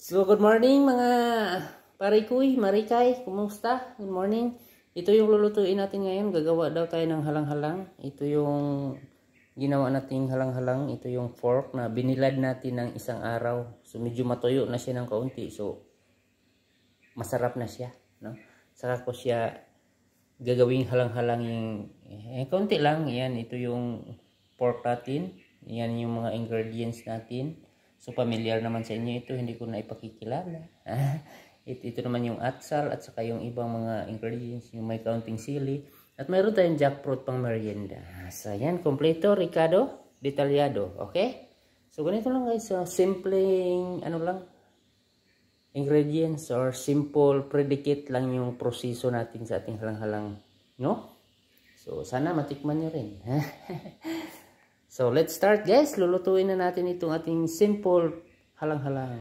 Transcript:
So, good morning mga parikuy, marikay, kumusta? Good morning. Ito yung lulutuin natin ngayon. Gagawa daw tayo ng halang-halang. Ito yung ginawa nating halang-halang. Ito yung fork na binilad natin ng isang araw. So, medyo matuyo na siya ng kaunti. So, masarap na siya. No? Saka ko siya gagawing halang-halang yung eh, kaunti lang. Yan, ito yung pork natin. Yan yung mga ingredients natin. So familiar naman sa inyo ito, hindi ko na ipakikilala. ito, ito naman yung atsal at saka yung ibang mga ingredients, yung may counting sili. At mayroon tayong jackfruit pang merienda. So yan, kompleto, ricado, detalyado. Okay? So ganito lang guys, uh, simpleng ano lang, ingredients or simple predicate lang yung proseso natin sa ating halang-halang, no? So, sana matikman nyo rin. Ha? So, let's start guys. Lulutuin na natin itong ating simple halang-halang.